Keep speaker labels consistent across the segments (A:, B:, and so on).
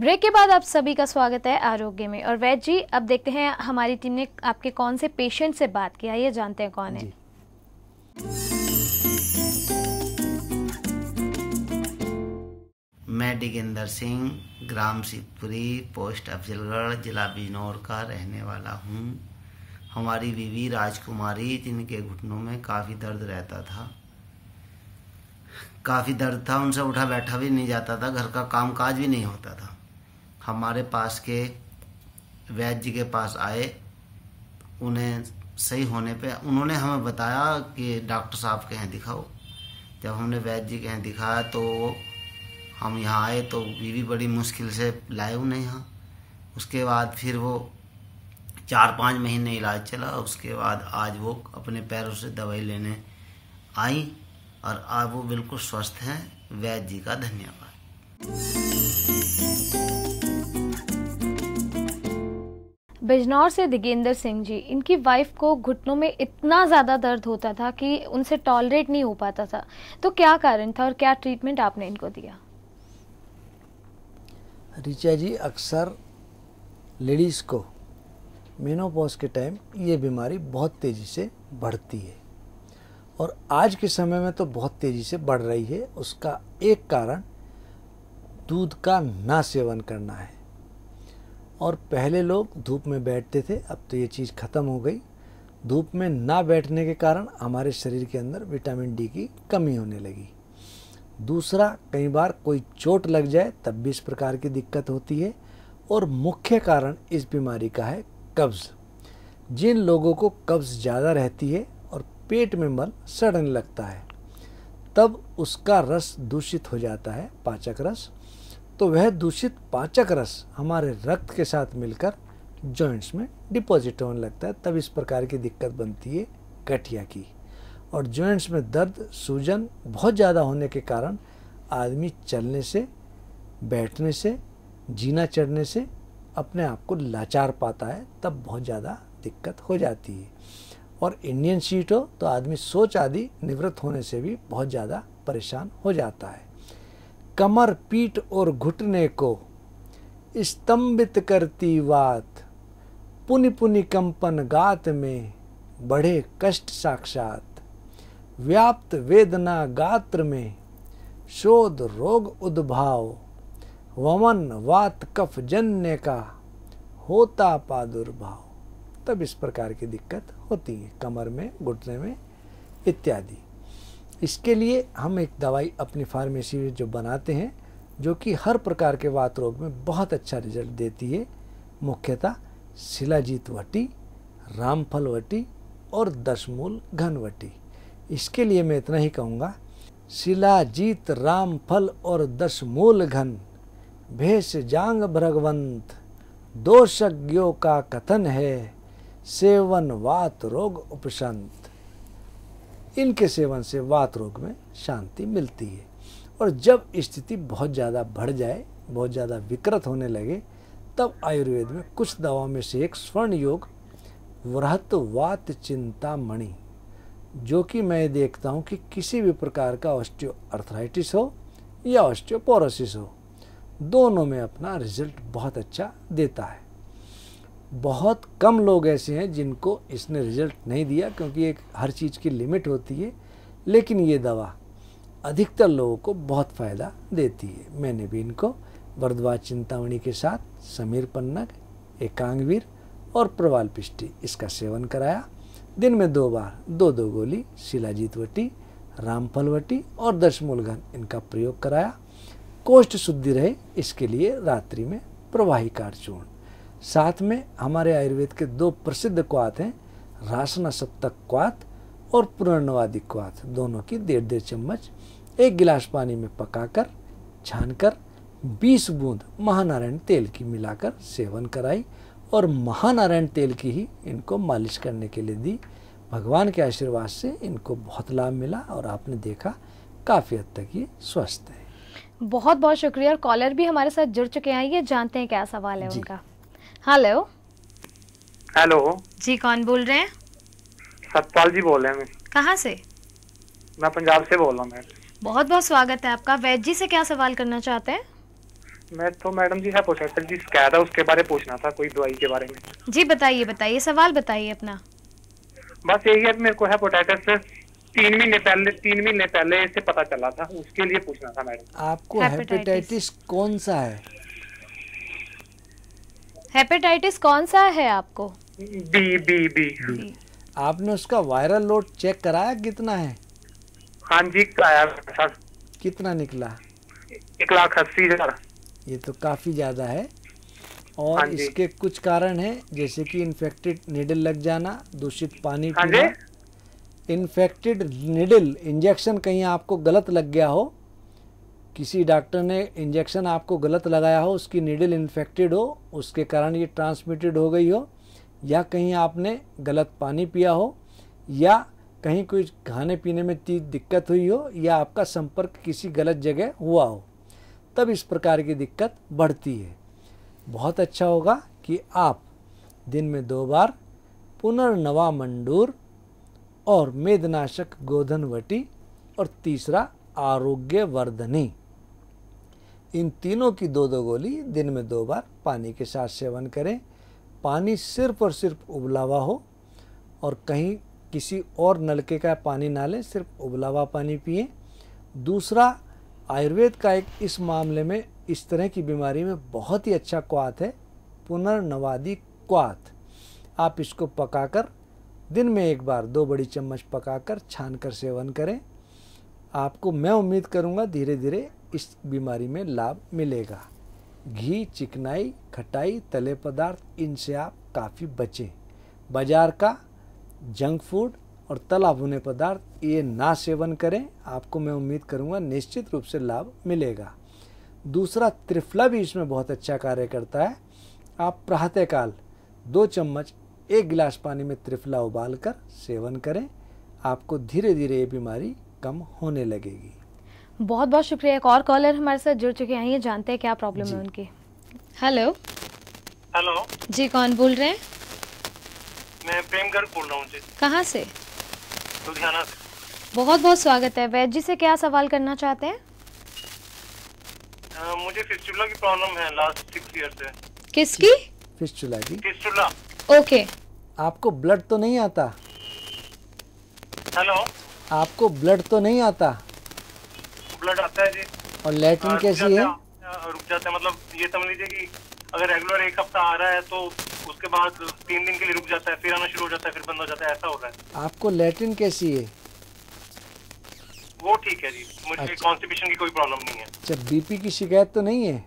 A: Break के बाद आप सभी का स्वागत है आरोग्य में और वैद जी अब देखते हैं हमारी टीम ने आपके कौन से पेशेंट से बात किया ये जानते हैं कौन है
B: मैं डिगेंदर सिंह ग्राम शिवपुरी पोस्ट अफजलगढ़ जिला बिजनौर का रहने वाला हूँ हमारी बीवी राजकुमारी जिनके घुटनों में काफ़ी दर्द रहता था काफ़ी दर्द था उनसे उठा बैठा भी नहीं जाता था घर का काम काज भी नहीं होता था हमारे पास के वैद्य जी के पास आए उन्हें सही होने पे उन्होंने हमें बताया कि डॉक्टर साहब के यहाँ दिखाओ जब हमने वैद्य जी के हैं दिखाया तो हम यहाँ आए तो बीवी बड़ी मुश्किल से लाए उन्हें यहाँ उसके बाद फिर वो चार पाँच महीने इलाज चला उसके बाद आज वो अपने पैरों से दवाई लेने आई और आज वो बिल्कुल स्वस्थ हैं वैद्य जी का धन्यवाद
A: बिजनौर से दिगेंद्र सिंह जी इनकी वाइफ को घुटनों में इतना ज़्यादा दर्द होता था कि उनसे टॉलरेट नहीं हो पाता था तो क्या कारण था और क्या ट्रीटमेंट आपने इनको दिया
B: रिचा जी अक्सर लेडीज़ को मेनोपॉज के टाइम ये बीमारी बहुत तेज़ी से बढ़ती है और आज के समय में तो बहुत तेज़ी से बढ़ रही है उसका एक कारण दूध का ना सेवन करना है और पहले लोग धूप में बैठते थे अब तो ये चीज़ ख़त्म हो गई धूप में ना बैठने के कारण हमारे शरीर के अंदर विटामिन डी की कमी होने लगी दूसरा कई बार कोई चोट लग जाए तब भी इस प्रकार की दिक्कत होती है और मुख्य कारण इस बीमारी का है कब्ज़ जिन लोगों को कब्ज़ ज़्यादा रहती है और पेट में मल सड़ने लगता है तब उसका रस दूषित हो जाता है पाचक रस तो वह दूषित पाचक रस हमारे रक्त के साथ मिलकर जॉइंट्स में डिपॉजिट होने लगता है तब इस प्रकार की दिक्कत बनती है गठिया की और जॉइंट्स में दर्द सूजन बहुत ज़्यादा होने के कारण आदमी चलने से बैठने से जीना चढ़ने से अपने आप को लाचार पाता है तब बहुत ज़्यादा दिक्कत हो जाती है और इंडियन सीट हो तो आदमी सोच आदि निवृत्त होने से भी बहुत ज़्यादा परेशान हो जाता है कमर पीठ और घुटने को स्तंभित करती बात पुनि पुनि कंपन गात में बढ़े कष्ट साक्षात व्याप्त वेदना गात्र में शोध रोग उद्भाव वमन वात कफ जन्य का होता पादुर्भाव तब इस प्रकार की दिक्कत होती है कमर में घुटने में इत्यादि इसके लिए हम एक दवाई अपनी फार्मेसी में जो बनाते हैं जो कि हर प्रकार के वात रोग में बहुत अच्छा रिजल्ट देती है मुख्यतः शिलाजीत वटी रामफल वटी और दशमूल घनवटी इसके लिए मैं इतना ही कहूँगा शिलाजीत रामफल और दशमूल घन भेष जांग भ्रगवंत दोषज्ञों का कथन है सेवन वात रोग उपशंत इनके सेवन से वात रोग में शांति मिलती है और जब स्थिति बहुत ज़्यादा बढ़ जाए बहुत ज़्यादा विकृत होने लगे तब आयुर्वेद में कुछ दवाओं में से एक स्वर्ण योग वृहत वात चिंता मणि जो कि मैं देखता हूँ कि किसी भी प्रकार का ऑस्टियो अर्थराइटिस हो या ऑस्टियोपोरोसिस हो दोनों में अपना रिजल्ट बहुत अच्छा देता है बहुत कम लोग ऐसे हैं जिनको इसने रिजल्ट नहीं दिया क्योंकि एक हर चीज़ की लिमिट होती है लेकिन ये दवा अधिकतर लोगों को बहुत फ़ायदा देती है मैंने भी इनको बर्दवा चिंतावणी के साथ समीर पन्नक एकांगवीर और प्रवाल पिष्टी इसका सेवन कराया दिन में दो बार दो दो गोली शिलाजीतवटी रामफलवटी और दशमूलघन इनका प्रयोग कराया कोष्ठ शुद्धि रहे इसके लिए रात्रि में प्रवाही कार चूर्ण साथ में हमारे आयुर्वेद के दो प्रसिद्ध क्वात हैं रासना सप्तक क्वात और पुनर्णवादी क्वात दोनों की डेढ़ डेढ़ चम्मच एक गिलास पानी में पकाकर छानकर 20 बूंद महानारायण तेल की मिलाकर सेवन कराई और महानारायण तेल की ही इनको मालिश करने के लिए दी भगवान के आशीर्वाद से इनको बहुत लाभ मिला और आपने देखा काफ़ी हद तक ये स्वस्थ है
A: बहुत बहुत शुक्रिया और कॉलर भी हमारे साथ जुड़ चुके हैं ये जानते हैं क्या सवाल है उनका हेलो हेलो जी कौन बोल रहे हैं
B: सतपाल जी बोल रहे हैं कहाँ से मैं पंजाब से बोल रहा हूँ
A: बहुत बहुत स्वागत है आपका वैद जी से क्या सवाल करना चाहते हैं
B: मैं तो मैडम जी है पूछा सर जी शिकायत है उसके बारे पूछना था कोई दवाई के बारे में
A: जी बताइए बताइए सवाल
B: बताइए अपना बस यही है मेरे को है पोटैटस तीन महीने पहले तीन महीने पहले इसे पता चला था उसके लिए पूछना था मैडम आपको हेपेटाइटिस कौन सा है
A: हेपेटाइटिस कौन सा है आपको
B: बी बी बी आपने उसका वायरल लोड चेक कराया कितना है हाँ जी कराया कितना निकला एक लाख अस्सी हजार ये तो काफी ज्यादा है और हाँ इसके कुछ कारण हैं जैसे कि इन्फेक्टेड निडल लग जाना दूषित पानी हाँ पीना इन्फेक्टेड निडल इंजेक्शन कहीं आपको गलत लग गया हो किसी डॉक्टर ने इंजेक्शन आपको गलत लगाया हो उसकी नीडल इन्फेक्टेड हो उसके कारण ये ट्रांसमिटेड हो गई हो या कहीं आपने गलत पानी पिया हो या कहीं कोई खाने पीने में दिक्कत हुई हो या आपका संपर्क किसी गलत जगह हुआ हो तब इस प्रकार की दिक्कत बढ़ती है बहुत अच्छा होगा कि आप दिन में दो बार पुनर्नवा मंडूर और मेदनाशक गोधनवटी और तीसरा आरोग्यवर्धनी इन तीनों की दो दो गोली दिन में दो बार पानी के साथ सेवन करें पानी सिर्फ और सिर्फ उबलावा हो और कहीं किसी और नलके का पानी ना लें सिर्फ उबलावा पानी पिए दूसरा आयुर्वेद का एक इस मामले में इस तरह की बीमारी में बहुत ही अच्छा क्वात है पुनर्नवादी क्वात आप इसको पकाकर दिन में एक बार दो बड़ी चम्मच पकाकर छानकर सेवन करें आपको मैं उम्मीद करूंगा धीरे धीरे इस बीमारी में लाभ मिलेगा घी चिकनाई खटाई तले पदार्थ इनसे आप काफ़ी बचें बाजार का जंक फूड और तला भुने पदार्थ ये ना सेवन करें आपको मैं उम्मीद करूँगा निश्चित रूप से लाभ मिलेगा दूसरा त्रिफला भी इसमें बहुत अच्छा कार्य करता है आप प्रातःकाल दो चम्मच एक गिलास पानी में त्रिफला उबालकर सेवन करें आपको धीरे धीरे ये बीमारी कम होने लगेगी
A: बहुत बहुत शुक्रिया एक और कॉलर हमारे साथ जुड़ चुके हैं ये जानते हैं क्या प्रॉब्लम है उनकी हेलो हेलो जी कौन बोल रहे हैं
B: मैं प्रेम गर्ग बोल रहा हूँ जी कहाँ से लुधियाना से
A: बहुत बहुत स्वागत है वैद जी से क्या सवाल करना चाहते हैं
B: मुझे फिस्टुला की प्रॉब्लम है लास्ट सिक्स ईयर से किसकी फिस्टुला की फिस्टुला ओके आपको ब्लड तो नहीं आता हेलो आपको ब्लड तो नहीं आता ब्लड आता है जी और लेटरिन कैसी है रुक जाते हैं मतलब ये समझ लीजिए कि अगर रेगुलर एक हफ्ता आ रहा है तो उसके बाद तीन दिन के लिए रुक जाता है फिर आना शुरू हो जाता है फिर बंद हो जाता है ऐसा हो रहा है आपको लेटरिन कैसी है वो ठीक है जी मुझे अच्छा। कॉन्स्टिपेशन की कोई प्रॉब्लम नहीं है अच्छा बीपी की शिकायत तो नहीं है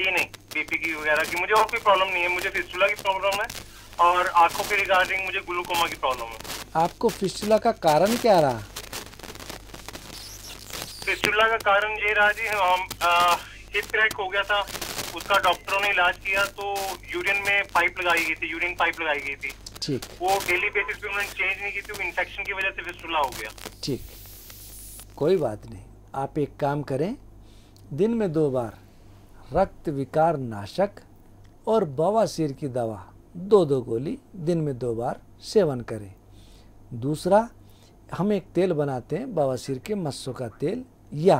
B: जी नहीं बीपी की वगैरह की मुझे और कोई प्रॉब्लम नहीं है मुझे फिस्टुला की प्रॉब्लम है और आंखों के रिगार्डिंग मुझे ग्लूकोमा की प्रॉब्लम है आपको फिस्टुला का कारण क्या रहा फिस्टुला तो का कारण ये रहा जी हिप क्रैक हो गया था उसका डॉक्टरों ने इलाज किया तो यूरिन में पाइप लगाई गई थी यूरिन पाइप लगाई गई थी ठीक वो डेली बेसिस पे उन्होंने चेंज नहीं की थी इन्फेक्शन की वजह से फिस्टुला हो गया ठीक कोई बात नहीं आप एक काम करें दिन में दो बार रक्त विकार नाशक और बवासीर की दवा दो दो गोली दिन में दो बार सेवन करें दूसरा हम एक तेल बनाते हैं बवासीर के मस्सों का तेल या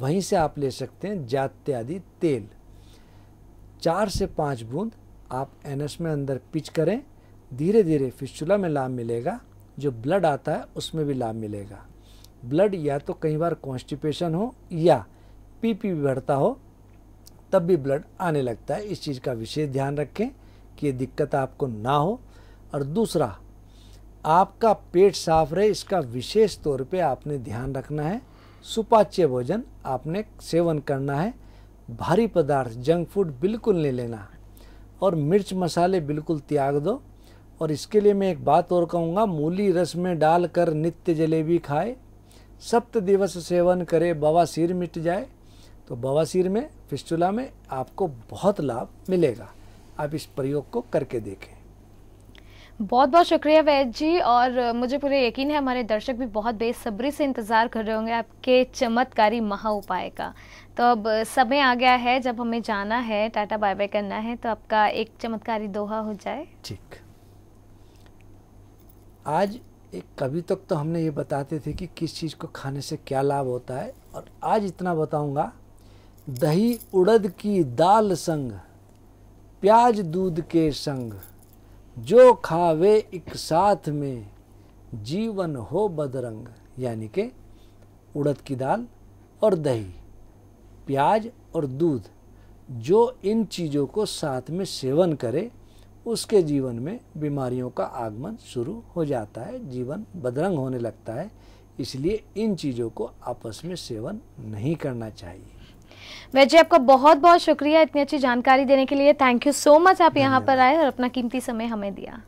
B: वहीं से आप ले सकते हैं जात्यादि तेल चार से पाँच बूंद आप एन में अंदर पिच करें धीरे धीरे फिस्चुला में लाभ मिलेगा जो ब्लड आता है उसमें भी लाभ मिलेगा ब्लड या तो कई बार कॉन्स्टिपेशन हो या पीपी पी बढ़ता हो तब भी ब्लड आने लगता है इस चीज़ का विशेष ध्यान रखें कि ये दिक्कत आपको ना हो और दूसरा आपका पेट साफ रहे इसका विशेष तौर पे आपने ध्यान रखना है सुपाच्य भोजन आपने सेवन करना है भारी पदार्थ जंक फूड बिल्कुल नहीं लेना और मिर्च मसाले बिल्कुल त्याग दो और इसके लिए मैं एक बात और कहूँगा मूली रस में डालकर नित्य जलेबी खाए सप्त दिवस सेवन करे बवासीर मिट जाए तो बवासीर में फिस्टुला में आपको बहुत लाभ मिलेगा आप इस प्रयोग को करके देखें
A: बहुत बहुत शुक्रिया वैद जी और मुझे पूरे यकीन है हमारे दर्शक भी बहुत बेसब्री से इंतज़ार कर रहे होंगे आपके चमत्कारी महा उपाय का तो अब समय आ गया है जब हमें जाना है टाटा बाय बाय करना है तो आपका एक चमत्कारी दोहा हो जाए
B: ठीक आज एक कभी तक तो हमने ये बताते थे कि किस चीज़ को खाने से क्या लाभ होता है और आज इतना बताऊंगा दही उड़द की दाल संग प्याज दूध के संग जो खावे एक साथ में जीवन हो बदरंग यानी कि उड़द की दाल और दही प्याज और दूध जो इन चीज़ों को साथ में सेवन करे उसके जीवन में बीमारियों का आगमन शुरू हो जाता है जीवन बदरंग होने लगता है इसलिए इन चीज़ों को आपस में सेवन नहीं करना चाहिए
A: वैजय आपका बहुत बहुत शुक्रिया इतनी अच्छी जानकारी देने के लिए थैंक यू सो मच आप यहाँ पर आए और अपना कीमती समय हमें दिया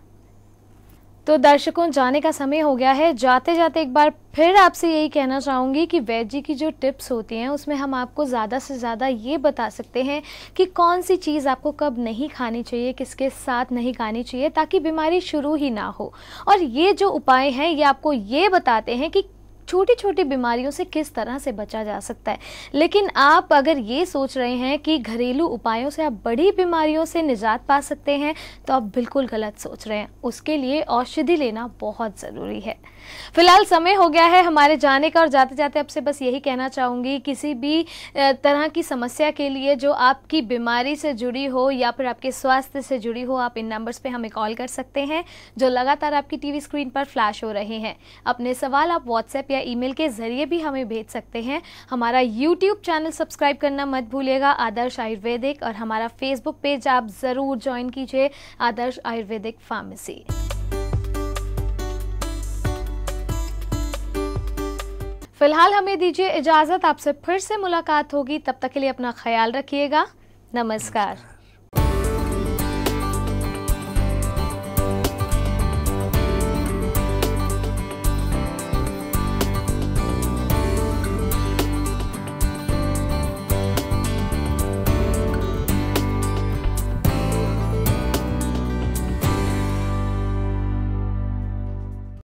A: तो दर्शकों जाने का समय हो गया है जाते जाते एक बार फिर आपसे यही कहना चाहूँगी कि वैद जी की जो टिप्स होती हैं उसमें हम आपको ज़्यादा से ज़्यादा ये बता सकते हैं कि कौन सी चीज़ आपको कब नहीं खानी चाहिए किसके साथ नहीं खानी चाहिए ताकि बीमारी शुरू ही ना हो और ये जो उपाय हैं ये आपको ये बताते हैं कि छोटी छोटी बीमारियों से किस तरह से बचा जा सकता है लेकिन आप अगर ये सोच रहे हैं कि घरेलू उपायों से आप बड़ी बीमारियों से निजात पा सकते हैं तो आप बिल्कुल गलत सोच रहे हैं उसके लिए औषधि लेना बहुत ज़रूरी है फिलहाल समय हो गया है हमारे जाने का और जाते जाते आपसे बस यही कहना चाहूँगी किसी भी तरह की समस्या के लिए जो आपकी बीमारी से जुड़ी हो या फिर आपके स्वास्थ्य से जुड़ी हो आप इन नंबर्स पे हमें कॉल कर सकते हैं जो लगातार आपकी टीवी स्क्रीन पर फ्लैश हो रहे हैं अपने सवाल आप व्हाट्सएप या ईमेल के ज़रिए भी हमें भेज सकते हैं हमारा यूट्यूब चैनल सब्सक्राइब करना मत भूलिएगा आदर्श आयुर्वेदिक और हमारा फेसबुक पेज आप ज़रूर ज्वाइन कीजिए आदर्श आयुर्वेदिक फार्मेसी फिलहाल हमें दीजिए इजाज़त आपसे फिर से मुलाकात होगी तब तक के लिए अपना ख्याल रखिएगा नमस्कार